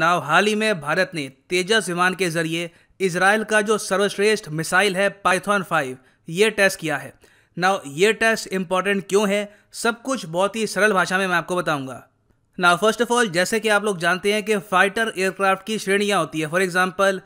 नाव हाल ही में भारत ने तेजस विमान के जरिए इसराइल का जो सर्वश्रेष्ठ मिसाइल है पाइथन फाइव ये टेस्ट किया है नाव ये टेस्ट इंपॉर्टेंट क्यों है सब कुछ बहुत ही सरल भाषा में मैं आपको बताऊंगा नाउ फर्स्ट ऑफ ऑल जैसे कि आप लोग जानते हैं कि फाइटर एयरक्राफ्ट की श्रेणियाँ होती है फॉर एग्ज़ाम्पल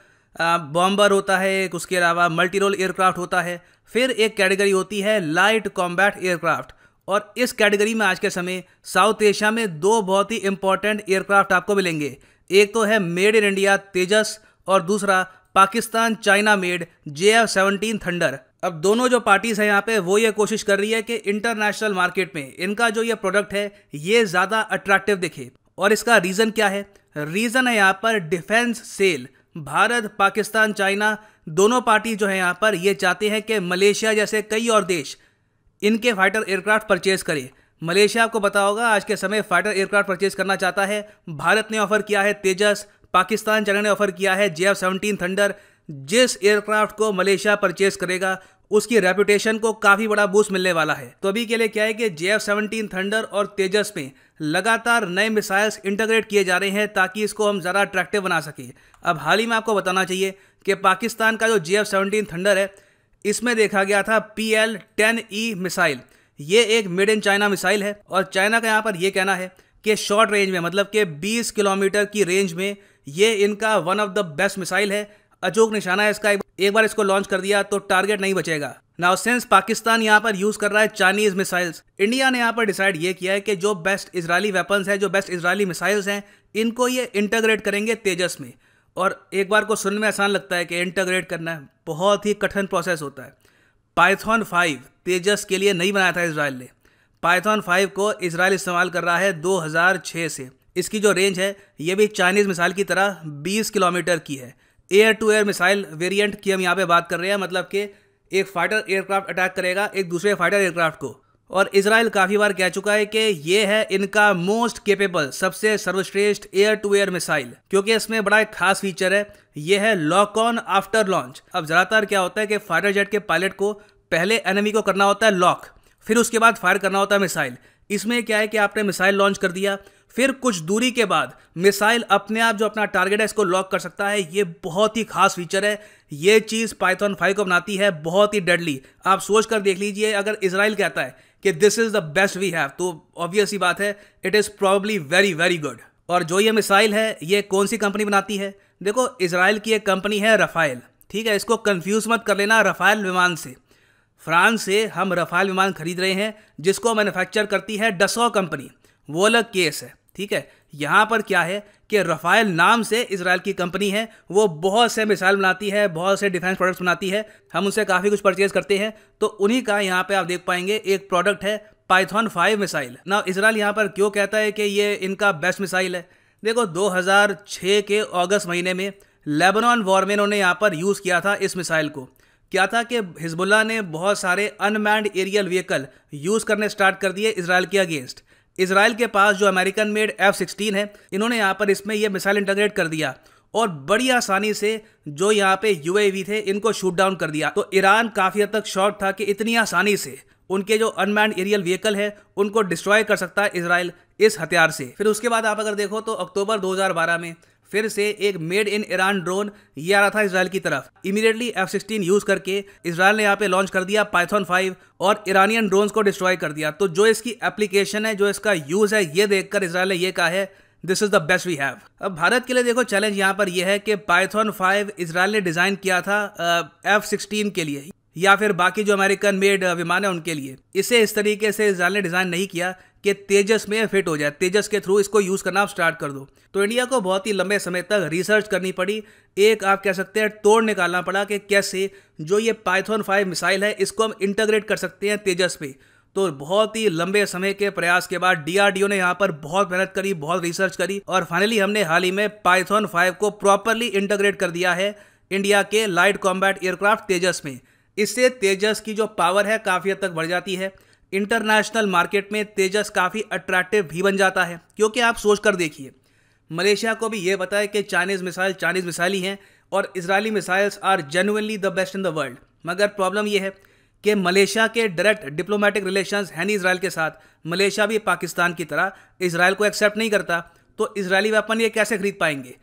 बॉम्बर होता है एक उसके अलावा मल्टी रोल एयरक्राफ्ट होता है फिर एक कैटेगरी होती है लाइट कॉम्बैट एयरक्राफ्ट और इस कैटेगरी में आज के समय साउथ एशिया में दो बहुत ही इंपॉर्टेंट एयरक्राफ्ट आपको मिलेंगे एक तो है मेड इन इंडिया तेजस और दूसरा Pakistan China made J F seventeen thunder अब दोनों जो पार्टीज़ हैं यहाँ पे वो ये कोशिश कर रही है कि इंटरनेशनल मार्केट में इनका जो ये प्रोडक्ट है ये ज़्यादा अट्रैक्टिव दिखे और इसका रीज़न क्या है रीज़न है यहाँ पर defence sale Bharat Pakistan China दोनों पार्टी जो है यहाँ पर ये चाहते हैं कि मलेशिया जैसे कई और देश इनके फाइटर एयरक्राफ्ट परचेज करें मलेशिया आपको बता होगा आज के समय फाइटर एयरक्राफ्ट परचेज करना चाहता है भारत ने ऑफर किया है तेजस पाकिस्तान चाइना ने ऑफर किया है जे एफ सेवनटीन थंडर जिस एयरक्राफ्ट को मलेशिया परचेज करेगा उसकी रेपुटेशन को काफ़ी बड़ा बूस्ट मिलने वाला है तो अभी के लिए क्या है कि जे एफ सेवनटीन थंडर और तेजस में लगातार नए मिसाइल्स इंटीग्रेट किए जा रहे हैं ताकि इसको हम ज़रा अट्रैक्टिव बना सकें अब हाल ही में आपको बताना चाहिए कि पाकिस्तान का जो जे एफ सेवनटीन थंडर है इसमें देखा गया था P L ten E missile ये एक मेड इन चाइना मिसाइल है और चाइना का यहाँ पर यह कहना है कि शॉर्ट रेंज में मतलब कि 20 किलोमीटर की रेंज में ये इनका one of the best missile है अचूक निशाना है इसका एक बार इसको लॉन्च कर दिया तो टारगेट नहीं बचेगा नाउ सिंस पाकिस्तान यहाँ पर यूज कर रहा है चाइनीज मिसाइल्स इंडिया ने यहाँ पर डिसाइड ये किया है कि जो बेस्ट इसराइली वेपन्स हैं जो बेस्ट इसराइली मिसाइल्स हैं इनको ये इंटरग्रेट करेंगे तेजस में और एक बार को सुनने में आसान लगता है कि इंटरग्रेट करना बहुत ही कठिन प्रोसेस होता है पाइथन फाइव तेजस के लिए नहीं बनाया था इसराइल ने पाइथन फाइव को इसराइल इस्तेमाल कर रहा है 2006 से इसकी जो रेंज है ये भी चाइनीज़ मिसाइल की तरह 20 किलोमीटर की है air to air missile variant की हम यहाँ पे बात कर रहे हैं मतलब कि एक फाइटर एयरक्राफ्ट अटैक करेगा एक दूसरे फाइटर एयरक्राफ्ट को और इसराइल काफ़ी बार कह चुका है कि ये है इनका मोस्ट केपेबल सबसे सर्वश्रेष्ठ एयर टू एयर मिसाइल क्योंकि इसमें बड़ा एक खास फीचर है यह है लॉक ऑन आफ्टर लॉन्च अब ज़्यादातर क्या होता है कि फाइटर जेट के पायलट को पहले एनमी को करना होता है लॉक फिर उसके बाद फायर करना होता है मिसाइल इसमें क्या है कि आपने मिसाइल लॉन्च कर दिया फिर कुछ दूरी के बाद मिसाइल अपने आप जो अपना टारगेट है इसको लॉक कर सकता है ये बहुत ही खास फीचर है ये चीज़ पाइथन फाइव को बनाती है बहुत ही डेडली आप सोच कर देख लीजिए अगर इसराइल कहता है कि this is the best we have तो ऑब्वियस ही बात है it is probably very very good और जो ये मिसाइल है ये कौन सी कंपनी बनाती है देखो इसराइल की एक कंपनी है रफ़ाइल ठीक है इसको कन्फ्यूज़ मत कर लेना रफ़ाइल विमान से फ्रांस से हम रफाइल विमान खरीद रहे हैं जिसको मैन्युफैक्चर करती है डसो कंपनी वो अलग केस है ठीक है यहाँ पर क्या है कि रफ़ाइल नाम से इसराइल की कंपनी है वो बहुत से मिसाइल बनाती है बहुत से डिफेंस प्रोडक्ट्स बनाती है हम उनसे काफ़ी कुछ परचेज करते हैं तो उन्हीं का यहाँ पे आप देख पाएंगे एक प्रोडक्ट है पाइथॉन फाइव मिसाइल ना इसराइल यहाँ पर क्यों कहता है कि ये इनका बेस्ट मिसाइल है देखो दो के अगस्त महीने में लेबनान वॉर में इन्होंने यहाँ पर यूज़ किया था इस मिसाइल को क्या था कि हिजबुल्ला ने बहुत सारे अनमैंड एरियल व्हीकल यूज़ करने स्टार्ट कर दिए इसराइल के अगेंस्ट इसराइल के पास जो अमेरिकन मेड एफ सिक्सटीन है इन्होंने यहाँ पर इसमें यह मिसाइल इंटरग्रेट कर दिया और बड़ी आसानी से जो यहाँ पे यू थे इनको शूट डाउन कर दिया तो ईरान काफ़ी हद तक शॉर्ट था कि इतनी आसानी से उनके जो अनमैंड एरियल व्हीकल है उनको डिस्ट्रॉय कर सकता है इसराइल इस हथियार से फिर उसके बाद आप अगर देखो तो अक्टूबर 2012 में फिर से एक मेड इन ईरान ड्रोन ये आ रहा था इसराइल की तरफ इमीडिएटली एफ सिक्सटीन यूज करके इसराइल ने यहाँ पे लॉन्च कर दिया पाइथन फाइव और ईरानियन ड्रोन को डिस्ट्रॉय कर दिया तो जो इसकी एप्लीकेशन है जो इसका यूज है ये देखकर इसराइल ने यह कहा है this is the best we have अब भारत के लिए देखो चैलेंज यहाँ पर यह है कि पाइथन फाइव इसराइल ने डिज़ाइन किया था एफ सिक्सटीन के लिए या फिर बाकी जो अमेरिकन मेड विमान है उनके लिए इसे इस तरीके से इसराइल ने डिज़ाइन नहीं किया कि तेजस में फिट हो जाए तेजस के थ्रू इसको यूज़ करना आप स्टार्ट कर दो तो इंडिया को बहुत ही लंबे समय तक रिसर्च करनी पड़ी एक आप कह सकते हैं तोड़ निकालना पड़ा कि कैसे जो ये पाइथन फाइव मिसाइल है इसको हम इंटीग्रेट कर सकते हैं तेजस पे तो बहुत ही लंबे समय के प्रयास के बाद डीआरडीओ ने यहाँ पर बहुत मेहनत करी बहुत रिसर्च करी और फाइनली हमने हाल ही में पाइथन फाइव को प्रॉपरली इंटीग्रेट कर दिया है इंडिया के लाइट कॉम्बैट एयरक्राफ्ट तेजस में इससे तेजस की जो पावर है काफ़ी हद तक बढ़ जाती है इंटरनेशनल मार्केट में तेजस काफ़ी अट्रैक्टिव भी बन जाता है क्योंकि आप सोच कर देखिए मलेशिया को भी ये बताए कि चाइनीज़ मिसाइल चाइनीज़ मिसाइल ही हैं और Israeli missiles are genuinely the best in the world मगर प्रॉब्लम यह है कि मलेशिया के डायरेक्ट डिप्लोमेटिक रिलेशंस हैं नहीं इसराइल के साथ मलेशिया भी पाकिस्तान की तरह इसराइल को एक्सेप्ट नहीं करता तो इसराइली वेपन ये कैसे खरीद पाएंगे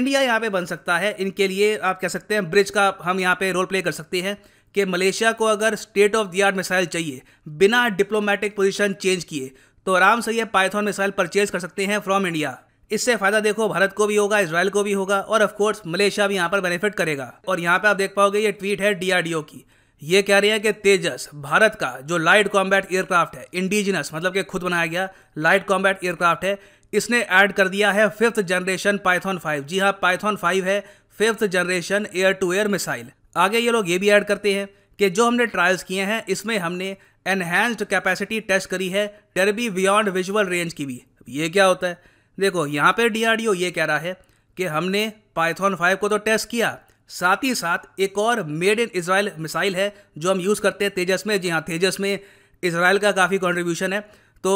इंडिया यहाँ पे बन सकता है इनके लिए आप कह सकते हैं ब्रिज का हम यहाँ पे रोल प्ले कर सकते हैं कि मलेशिया को अगर state of the art missile चाहिए बिना डिप्लोमेटिक पोजीशन चेंज किए तो आराम से ये पाइथन मिसाइल परचेज कर सकते हैं फ्रॉम इंडिया इससे फ़ायदा देखो भारत को भी होगा इसराइल को भी होगा और ऑफकोर्स मलेशिया भी यहाँ पर बेनिफिट करेगा और यहाँ पर आप देख पाओगे ये ट्वीट है डीआरडीओ की ये कह रहे हैं कि तेजस भारत का जो लाइट कॉम्बैट एयरक्राफ्ट है इंडिजिनस मतलब कि खुद बनाया गया लाइट कॉम्बैट एयरक्राफ्ट है इसने ऐड कर दिया है फिफ्थ जनरेशन पाइथन फाइव जी हाँ पाइथन फाइव है fifth generation air to air missile आगे ये लोग ये भी ऐड करते हैं कि जो हमने ट्रायल्स किए हैं इसमें हमने एनहेंस्ड कैपेसिटी टेस्ट करी है टेरबी बियॉन्ड विजुअल रेंज की भी ये क्या होता है देखो यहाँ पर ओ ये कह रहा है कि हमने पाइथॉन फाइव को तो टेस्ट किया साथ ही साथ एक और मेड इन इसराइल मिसाइल है जो हम यूज़ करते हैं तेजस में जी हाँ तेजस में इसराइल का काफ़ी कंट्रीब्यूशन है तो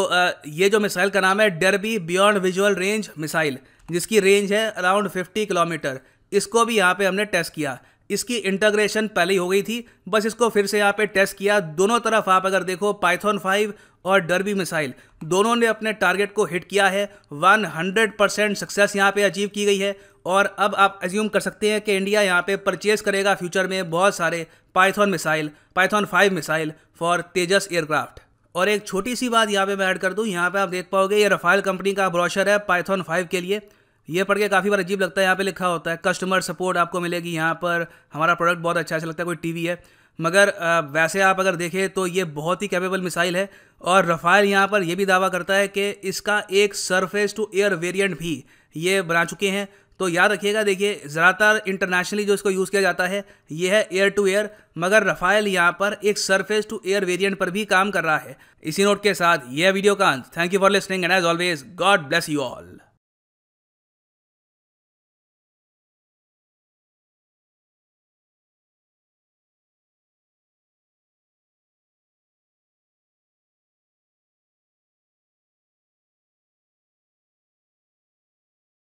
ये जो मिसाइल का नाम है Derby beyond visual range missile जिसकी रेंज है अराउंड 50 किलोमीटर इसको भी यहाँ पे हमने टेस्ट किया इसकी इंटरग्रेशन पहले ही हो गई थी बस इसको फिर से यहाँ पे टेस्ट किया दोनों तरफ आप अगर देखो पाइथन फाइव और डरबी मिसाइल दोनों ने अपने टारगेट को हिट किया है 100 परसेंट सक्सेस यहाँ पे अचीव की गई है और अब आप एज्यूम कर सकते हैं कि इंडिया यहाँ पे परचेज करेगा फ्यूचर में बहुत सारे Python missile Python five missile for Tejas aircraft और एक छोटी सी बात यहाँ पे मैं ऐड कर दूँ यहाँ पे आप देख पाओगे ये रफाइल कंपनी का ब्रॉशर है पाइथन फाइव के लिए ये पढ़ के काफ़ी बार अजीब लगता है यहाँ पे लिखा होता है कस्टमर सपोर्ट आपको मिलेगी यहाँ पर हमारा प्रोडक्ट बहुत अच्छा अच्छा लगता है कोई टीवी है मगर वैसे आप अगर देखें तो ये बहुत ही कैपेबल मिसाइल है और रफ़ाइल यहाँ पर यह भी दावा करता है कि इसका एक सरफेस टू एयर वेरिएंट भी ये बना चुके हैं तो याद रखिएगा देखिए ज़्यादातर इंटरनेशनली जो इसको यूज़ किया जाता है ये है एयर टू एयर मगर रफ़ाइल यहाँ पर एक सरफेस टू एयर वेरिएंट पर भी काम कर रहा है इसी नोट के साथ यह वीडियो का अंत thank you for listening and as always God bless you all